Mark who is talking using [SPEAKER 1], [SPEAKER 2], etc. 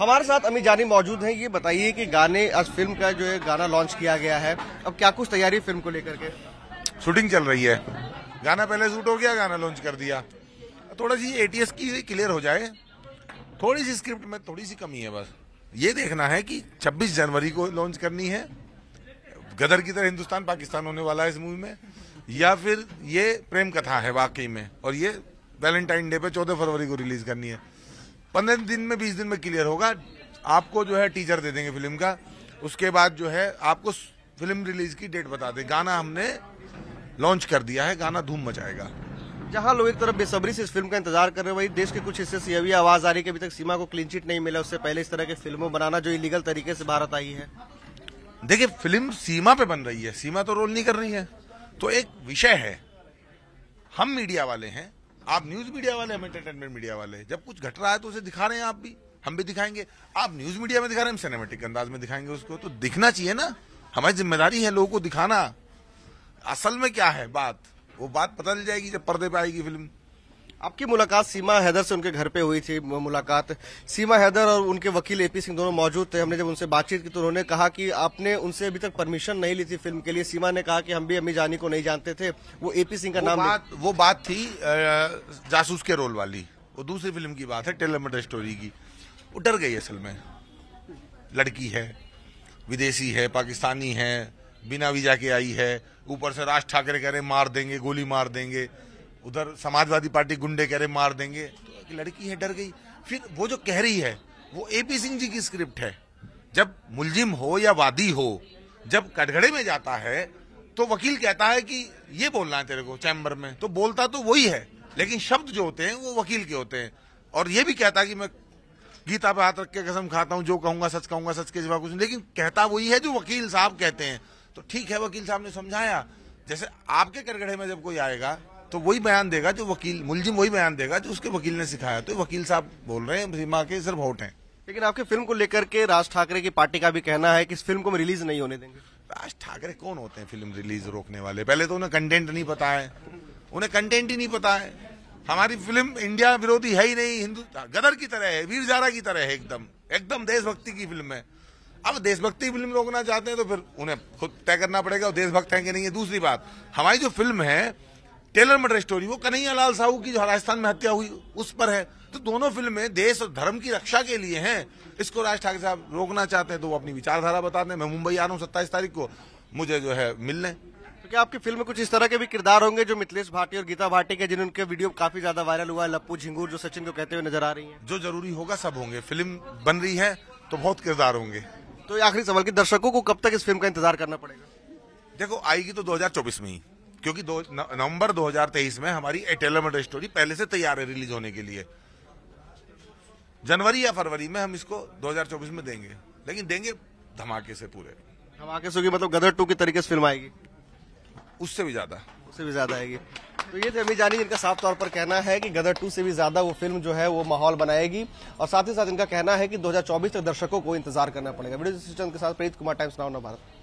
[SPEAKER 1] हमारे साथ अमित जानी मौजूद हैं ये बताइए कि गाने आज फिल्म का जो है गाना लॉन्च किया गया है अब क्या कुछ तैयारी फिल्म को लेकर के
[SPEAKER 2] शूटिंग चल रही है
[SPEAKER 1] गाना पहले शूट हो गया गाना लॉन्च
[SPEAKER 2] कर दिया थोड़ा सी एटीएस की क्लियर हो जाए थोड़ी सी स्क्रिप्ट में थोड़ी सी कमी है बस ये देखना है कि 26 जनवरी को लॉन्च करनी है गदर की तरह हिंदुस्तान पाकिस्तान होने वाला है इस मूवी में या फिर ये प्रेम कथा है वाकई में और ये वैलेंटाइन डे पे चौदह फरवरी को रिलीज करनी है पंद्रह दिन में बीस दिन में क्लियर होगा आपको जो है टीजर दे देंगे फिल्म का उसके बाद जो है आपको फिल्म
[SPEAKER 1] रिलीज की डेट बता दें गाना हमने लॉन्च कर दिया है गाना धूम मचाएगा जहां लोग एक तरफ बेसब्री से इस फिल्म का इंतजार कर रहे हैं वही देश के कुछ हिस्से से यह भी आवाज आ रही है कि अभी तक सीमा को क्लीन चिट नहीं मिला उससे पहले इस तरह की फिल्मों बनाना जो इलीगल तरीके से भारत आई है
[SPEAKER 2] देखिए फिल्म सीमा पे बन रही है सीमा तो रोल नहीं कर रही है तो एक विषय है हम मीडिया वाले हैं आप न्यूज मीडिया वाले हम एंटरटेनमेंट मीडिया वाले जब कुछ घट रहा है तो उसे दिखा रहे हैं आप भी हम भी दिखाएंगे आप न्यूज मीडिया में दिखा रहे हैं हम सिनेमेटिक अंदाज में दिखाएंगे उसको तो दिखना चाहिए ना हमारी जिम्मेदारी है लोगों
[SPEAKER 1] को दिखाना असल में क्या है बात वो बात पता चल जाएगी जब पर्दे पे आएगी फिल्म आपकी मुलाकात सीमा हैदर से उनके घर पे हुई थी मुलाकात सीमा हैदर और उनके वकील एपी सिंह दोनों मौजूद थे हमने जब उनसे बातचीत की तो उन्होंने कहा कि आपने उनसे अभी तक परमिशन नहीं ली थी फिल्म के लिए सीमा ने कहा कि हम भी अम्मी जानी को नहीं जानते थे वो एपी सिंह का वो नाम बात, वो बात थी
[SPEAKER 2] जासूस के रोल वाली वो दूसरी फिल्म की बात है टेलर स्टोरी की वो डर गई असल में लड़की है विदेशी है पाकिस्तानी है बिना वीजा के आई है ऊपर से राज ठाकरे कह रहे मार देंगे गोली मार देंगे उधर समाजवादी पार्टी गुंडे कह रहे मार देंगे तो लड़की है डर गई फिर वो जो कह रही है वो ए पी सिंह जी की स्क्रिप्ट है जब मुलजिम हो या वादी हो जब कटघड़े में जाता है तो वकील कहता है कि ये बोलना है तेरे को चैम्बर में तो बोलता तो वही है लेकिन शब्द जो होते हैं वो वकील के होते हैं और ये भी कहता कि मैं गीता पे हाथ रख के कसम खाता हूँ जो कहूंगा सच कहूंगा सच के जवाब कुछ लेकिन कहता वही है जो वकील साहब कहते हैं तो ठीक है वकील साहब ने समझाया जैसे आपके करगढ़े में जब कोई आएगा तो वही बयान देगा जो
[SPEAKER 1] वकील मुलजिम वही बयान देगा जो उसके वकील ने सिखाया तो वकील साहब बोल रहे हैं सीमा के सिर्फ वोट हैं लेकिन आपकी फिल्म को लेकर के राज ठाकरे की पार्टी का भी कहना है कि इस फिल्म को हम रिलीज नहीं होने देंगे
[SPEAKER 2] राज ठाकरे कौन होते हैं फिल्म रिलीज रोकने वाले पहले तो उन्हें
[SPEAKER 1] कंटेंट नहीं पता है उन्हें कंटेंट ही नहीं पता है
[SPEAKER 2] हमारी फिल्म इंडिया विरोधी है ही नहीं हिंदू गदर की तरह है वीर जारा की तरह है एकदम एकदम देशभक्ति की फिल्म है अब देशभक्ति फिल्म रोकना चाहते हैं तो फिर उन्हें खुद तय करना पड़ेगा देशभक्त है कि नहीं है दूसरी बात हमारी जो फिल्म है टेलर मर्डर स्टोरी वो कन्हैया लाल साहू की जो राजस्थान में हत्या हुई उस पर है तो दोनों फिल्में देश और धर्म की रक्षा के लिए हैं इसको राज ठाकरे साहब रोकना चाहते हैं तो वो अपनी विचारधारा बताते हैं मैं मुंबई आ रहा हूँ सत्ताईस तारीख को मुझे
[SPEAKER 1] जो है मिलने तो क्या आपकी फिल्म में कुछ इस तरह के भी किरदार होंगे जो मिथिलेश भाटी और गीता भाटी के जिनके वीडियो काफी ज्यादा वायरल हुआ है लप्पू झिंगूर जो सचिन को कहते हुए नजर आ रही है जो जरूरी होगा सब होंगे फिल्म बन रही है तो बहुत किरदार होंगे तो आखिरी सवाल की दर्शकों को कब तक इस फिल्म का इंतजार करना पड़ेगा
[SPEAKER 2] देखो आएगी तो 2024 में ही क्योंकि नवंबर 2023 में हमारी एटेलमेंट स्टोरी पहले से तैयार है रिलीज होने के लिए जनवरी या फरवरी में हम इसको 2024 में देंगे लेकिन देंगे धमाके से पूरे
[SPEAKER 1] धमाके से मतलब गदर टू के तरीके से फिल्म आएगी उससे भी ज्यादा उससे भी ज्यादा आएगी तो ये थे अमी जानी इनका साफ तौर पर कहना है कि गदर टू से भी ज्यादा वो फिल्म जो है वो माहौल बनाएगी और साथ ही साथ इनका कहना है कि 2024 तक दर्शकों को इंतजार करना पड़ेगा वीडियो के साथ प्रीत कुमार टाइम्स नाउ नव भारत